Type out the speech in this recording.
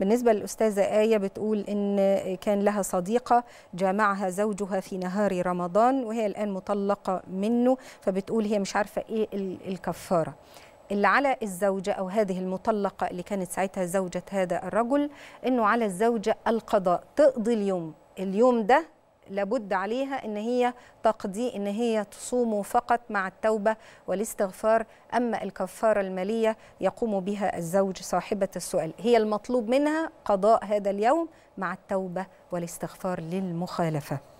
بالنسبة للأستاذة آية بتقول إن كان لها صديقة جامعها زوجها في نهار رمضان وهي الآن مطلقة منه فبتقول هي مش عارفة إيه الكفارة اللي على الزوجة أو هذه المطلقة اللي كانت ساعتها زوجة هذا الرجل إنه على الزوجة القضاء تقضي اليوم اليوم ده لابد عليها ان هي تقضي ان هي تصوم فقط مع التوبه والاستغفار اما الكفاره الماليه يقوم بها الزوج صاحبه السؤال هي المطلوب منها قضاء هذا اليوم مع التوبه والاستغفار للمخالفه